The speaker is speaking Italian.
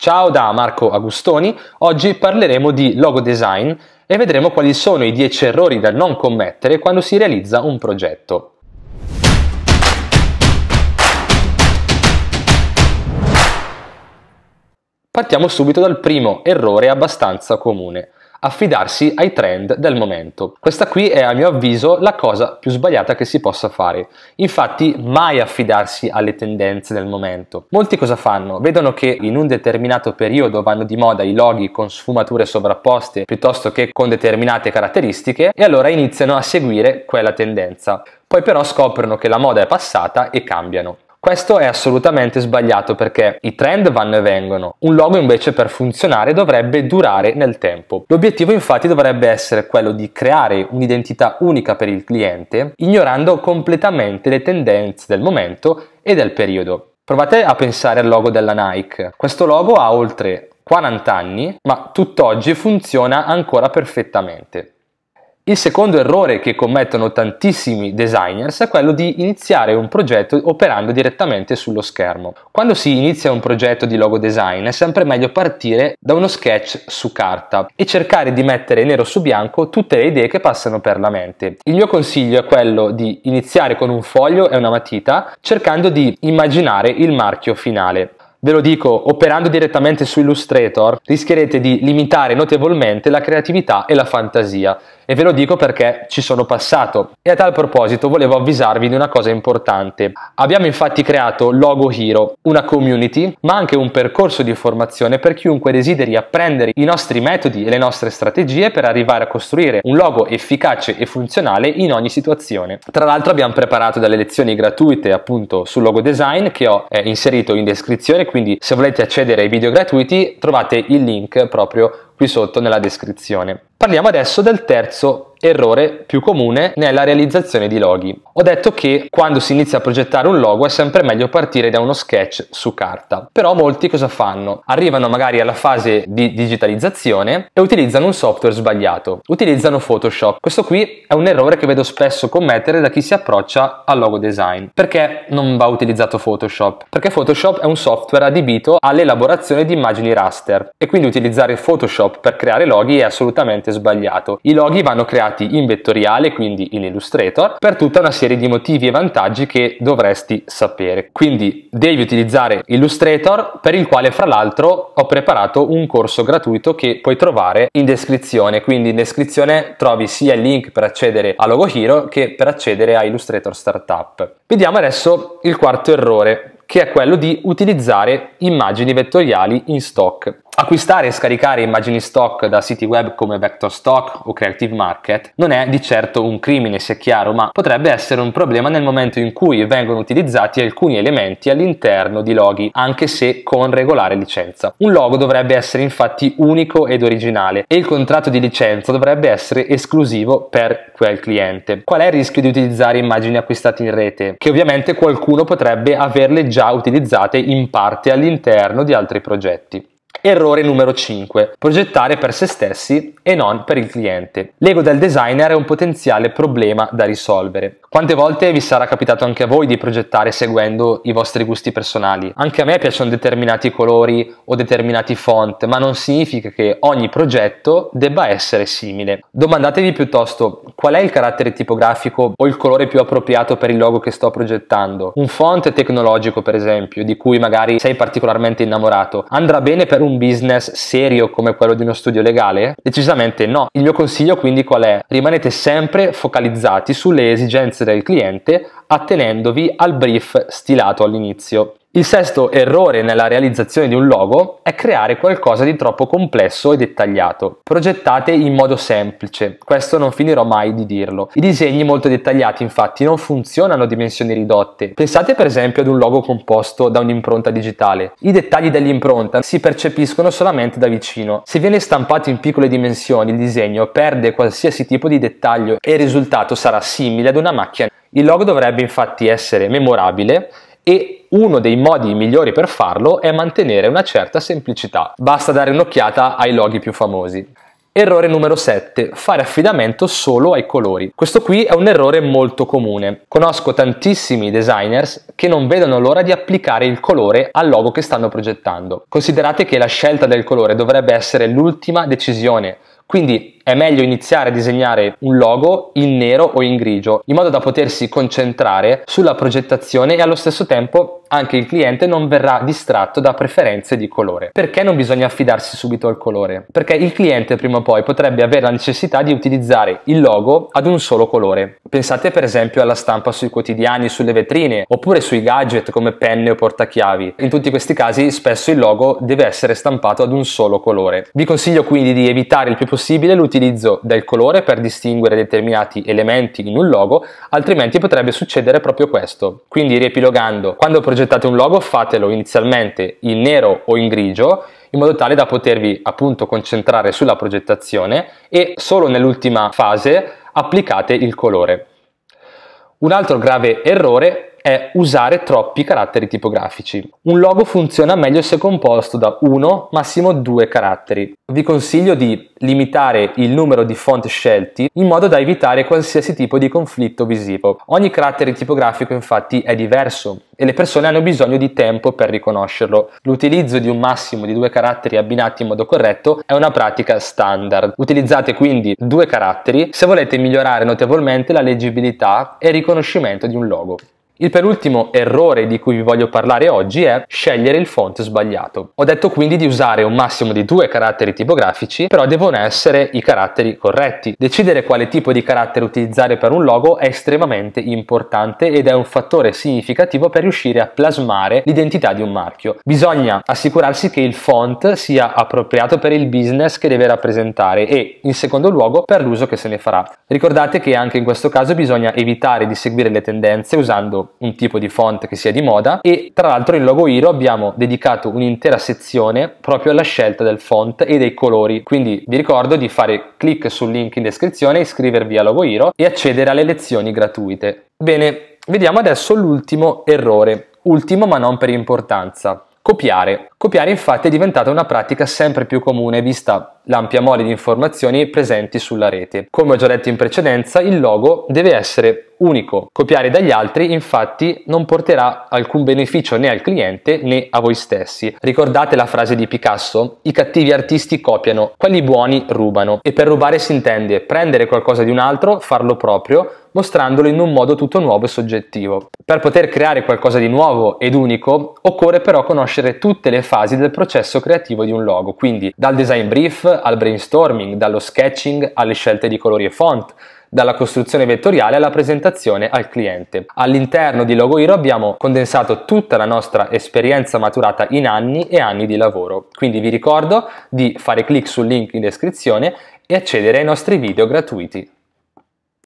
Ciao da Marco Agustoni, oggi parleremo di logo design e vedremo quali sono i 10 errori da non commettere quando si realizza un progetto. Partiamo subito dal primo errore abbastanza comune, affidarsi ai trend del momento. Questa qui è a mio avviso la cosa più sbagliata che si possa fare. Infatti mai affidarsi alle tendenze del momento. Molti cosa fanno? Vedono che in un determinato periodo vanno di moda i loghi con sfumature sovrapposte piuttosto che con determinate caratteristiche e allora iniziano a seguire quella tendenza. Poi però scoprono che la moda è passata e cambiano. Questo è assolutamente sbagliato perché i trend vanno e vengono, un logo invece per funzionare dovrebbe durare nel tempo. L'obiettivo infatti dovrebbe essere quello di creare un'identità unica per il cliente, ignorando completamente le tendenze del momento e del periodo. Provate a pensare al logo della Nike. Questo logo ha oltre 40 anni, ma tutt'oggi funziona ancora perfettamente. Il secondo errore che commettono tantissimi designers è quello di iniziare un progetto operando direttamente sullo schermo. Quando si inizia un progetto di logo design è sempre meglio partire da uno sketch su carta e cercare di mettere nero su bianco tutte le idee che passano per la mente. Il mio consiglio è quello di iniziare con un foglio e una matita cercando di immaginare il marchio finale. Ve lo dico, operando direttamente su Illustrator rischierete di limitare notevolmente la creatività e la fantasia e ve lo dico perché ci sono passato. E a tal proposito volevo avvisarvi di una cosa importante. Abbiamo infatti creato Logo Hero, una community, ma anche un percorso di formazione per chiunque desideri apprendere i nostri metodi e le nostre strategie per arrivare a costruire un logo efficace e funzionale in ogni situazione. Tra l'altro abbiamo preparato delle lezioni gratuite appunto sul logo design che ho eh, inserito in descrizione, quindi se volete accedere ai video gratuiti trovate il link proprio qui sotto nella descrizione. Parliamo adesso del terzo errore più comune nella realizzazione di loghi. Ho detto che quando si inizia a progettare un logo è sempre meglio partire da uno sketch su carta, però molti cosa fanno? Arrivano magari alla fase di digitalizzazione e utilizzano un software sbagliato, utilizzano Photoshop. Questo qui è un errore che vedo spesso commettere da chi si approccia al logo design. Perché non va utilizzato Photoshop? Perché Photoshop è un software adibito all'elaborazione di immagini raster e quindi utilizzare Photoshop per creare loghi è assolutamente sbagliato. I loghi vanno creati applicati in vettoriale, quindi in Illustrator, per tutta una serie di motivi e vantaggi che dovresti sapere. Quindi devi utilizzare Illustrator per il quale fra l'altro ho preparato un corso gratuito che puoi trovare in descrizione, quindi in descrizione trovi sia il link per accedere a Logo Hero che per accedere a Illustrator Startup. Vediamo adesso il quarto errore che è quello di utilizzare immagini vettoriali in stock. Acquistare e scaricare immagini stock da siti web come Vector Stock o Creative Market non è di certo un crimine, sia chiaro, ma potrebbe essere un problema nel momento in cui vengono utilizzati alcuni elementi all'interno di loghi, anche se con regolare licenza. Un logo dovrebbe essere infatti unico ed originale e il contratto di licenza dovrebbe essere esclusivo per quel cliente. Qual è il rischio di utilizzare immagini acquistate in rete? Che ovviamente qualcuno potrebbe averle già utilizzate in parte all'interno di altri progetti. Errore numero 5. Progettare per se stessi e non per il cliente. L'ego del designer è un potenziale problema da risolvere. Quante volte vi sarà capitato anche a voi di progettare seguendo i vostri gusti personali? Anche a me piacciono determinati colori o determinati font, ma non significa che ogni progetto debba essere simile. Domandatevi piuttosto qual è il carattere tipografico o il colore più appropriato per il logo che sto progettando. Un font tecnologico, per esempio, di cui magari sei particolarmente innamorato, andrà bene per un un business serio come quello di uno studio legale? Decisamente no. Il mio consiglio quindi qual è? Rimanete sempre focalizzati sulle esigenze del cliente attenendovi al brief stilato all'inizio. Il sesto errore nella realizzazione di un logo è creare qualcosa di troppo complesso e dettagliato. Progettate in modo semplice, questo non finirò mai di dirlo. I disegni molto dettagliati infatti non funzionano a dimensioni ridotte. Pensate per esempio ad un logo composto da un'impronta digitale. I dettagli dell'impronta si percepiscono solamente da vicino. Se viene stampato in piccole dimensioni il disegno perde qualsiasi tipo di dettaglio e il risultato sarà simile ad una macchina. Il logo dovrebbe infatti essere memorabile e uno dei modi migliori per farlo è mantenere una certa semplicità. Basta dare un'occhiata ai loghi più famosi. Errore numero 7. Fare affidamento solo ai colori. Questo qui è un errore molto comune. Conosco tantissimi designers che non vedono l'ora di applicare il colore al logo che stanno progettando. Considerate che la scelta del colore dovrebbe essere l'ultima decisione, quindi è meglio iniziare a disegnare un logo in nero o in grigio, in modo da potersi concentrare sulla progettazione e allo stesso tempo anche il cliente non verrà distratto da preferenze di colore. Perché non bisogna affidarsi subito al colore? Perché il cliente prima o poi potrebbe avere la necessità di utilizzare il logo ad un solo colore. Pensate per esempio alla stampa sui quotidiani, sulle vetrine, oppure sui gadget come penne o portachiavi. In tutti questi casi spesso il logo deve essere stampato ad un solo colore. Vi consiglio quindi di evitare il più possibile l'utilizzo l'utilizzo del colore per distinguere determinati elementi in un logo, altrimenti potrebbe succedere proprio questo. Quindi riepilogando, quando progettate un logo fatelo inizialmente in nero o in grigio, in modo tale da potervi appunto concentrare sulla progettazione e solo nell'ultima fase applicate il colore. Un altro grave errore è usare troppi caratteri tipografici. Un logo funziona meglio se composto da uno, massimo due caratteri. Vi consiglio di limitare il numero di font scelti in modo da evitare qualsiasi tipo di conflitto visivo. Ogni carattere tipografico infatti è diverso e le persone hanno bisogno di tempo per riconoscerlo. L'utilizzo di un massimo di due caratteri abbinati in modo corretto è una pratica standard. Utilizzate quindi due caratteri se volete migliorare notevolmente la leggibilità e il riconoscimento di un logo. Il penultimo errore di cui vi voglio parlare oggi è scegliere il font sbagliato. Ho detto quindi di usare un massimo di due caratteri tipografici, però devono essere i caratteri corretti. Decidere quale tipo di carattere utilizzare per un logo è estremamente importante ed è un fattore significativo per riuscire a plasmare l'identità di un marchio. Bisogna assicurarsi che il font sia appropriato per il business che deve rappresentare e, in secondo luogo, per l'uso che se ne farà. Ricordate che anche in questo caso bisogna evitare di seguire le tendenze usando un tipo di font che sia di moda e tra l'altro in Logo Hero abbiamo dedicato un'intera sezione proprio alla scelta del font e dei colori. Quindi vi ricordo di fare clic sul link in descrizione, iscrivervi a Logo Hero e accedere alle lezioni gratuite. Bene, vediamo adesso l'ultimo errore, ultimo ma non per importanza. Copiare. Copiare infatti è diventata una pratica sempre più comune vista l'ampia mole di informazioni presenti sulla rete. Come ho già detto in precedenza, il logo deve essere unico. Copiare dagli altri infatti non porterà alcun beneficio né al cliente né a voi stessi. Ricordate la frase di Picasso? I cattivi artisti copiano, quelli buoni rubano. E per rubare si intende prendere qualcosa di un altro, farlo proprio, mostrandolo in un modo tutto nuovo e soggettivo. Per poter creare qualcosa di nuovo ed unico occorre però conoscere tutte le fasi del processo creativo di un logo, quindi dal design brief al brainstorming, dallo sketching alle scelte di colori e font, dalla costruzione vettoriale alla presentazione al cliente. All'interno di Logo Hero abbiamo condensato tutta la nostra esperienza maturata in anni e anni di lavoro, quindi vi ricordo di fare clic sul link in descrizione e accedere ai nostri video gratuiti.